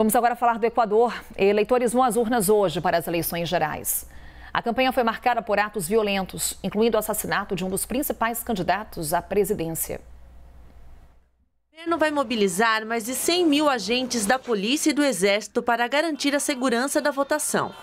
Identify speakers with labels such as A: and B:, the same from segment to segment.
A: Vamos agora falar do Equador. Eleitores vão às urnas hoje para as eleições gerais. A campanha foi marcada por atos violentos, incluindo o assassinato de um dos principais candidatos à presidência. O governo vai mobilizar mais de 100 mil agentes da polícia e do exército para garantir a segurança da votação.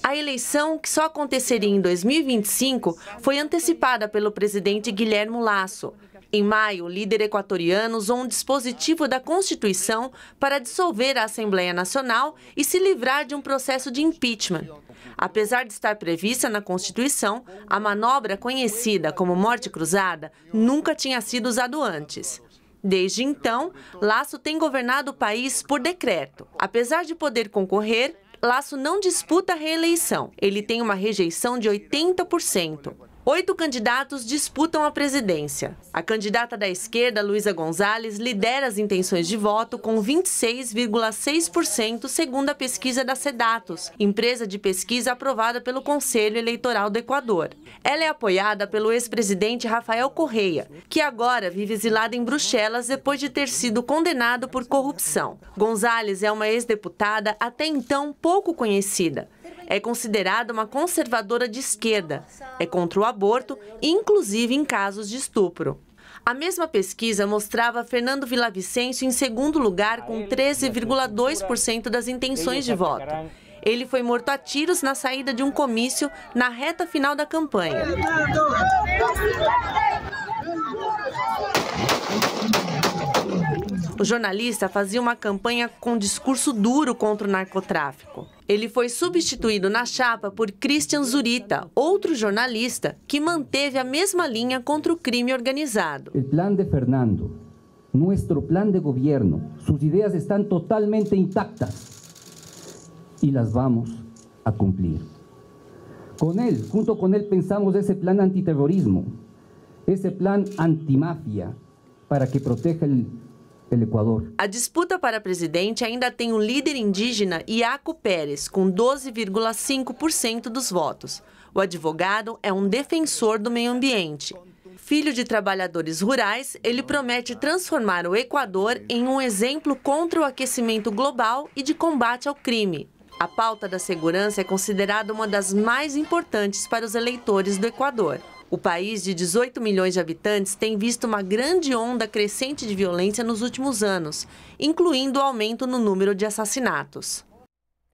A: A eleição, que só aconteceria em 2025, foi antecipada pelo presidente Guilherme Lasso. Em maio, o líder equatoriano usou um dispositivo da Constituição para dissolver a Assembleia Nacional e se livrar de um processo de impeachment. Apesar de estar prevista na Constituição, a manobra conhecida como morte cruzada nunca tinha sido usada antes. Desde então, Laço tem governado o país por decreto. Apesar de poder concorrer, Laço não disputa a reeleição. Ele tem uma rejeição de 80%. Oito candidatos disputam a presidência. A candidata da esquerda, Luísa Gonzalez, lidera as intenções de voto com 26,6%, segundo a pesquisa da Sedatos, empresa de pesquisa aprovada pelo Conselho Eleitoral do Equador. Ela é apoiada pelo ex-presidente Rafael Correia, que agora vive exilado em Bruxelas depois de ter sido condenado por corrupção. Gonzalez é uma ex-deputada até então pouco conhecida é considerada uma conservadora de esquerda, é contra o aborto, inclusive em casos de estupro. A mesma pesquisa mostrava Fernando Villavicencio em segundo lugar com 13,2% ah, das intenções de voto. Ele foi morto a tiros na saída de um comício na reta final da campanha. O jornalista fazia uma campanha com discurso duro contra o narcotráfico. Ele foi substituído na chapa por Christian Zurita, outro jornalista que manteve a mesma linha contra o crime organizado.
B: O plano de Fernando, nosso plano de governo, suas ideias estão totalmente intactas e las vamos a cumprir. Com ele, junto com ele, pensamos esse plano antiterrorismo, esse plano antimafia, para que proteja o
A: a disputa para presidente ainda tem o líder indígena Iaco Pérez, com 12,5% dos votos. O advogado é um defensor do meio ambiente. Filho de trabalhadores rurais, ele promete transformar o Equador em um exemplo contra o aquecimento global e de combate ao crime. A pauta da segurança é considerada uma das mais importantes para os eleitores do Equador. O país de 18 milhões de habitantes tem visto uma grande onda crescente de violência nos últimos anos, incluindo o aumento no número de assassinatos.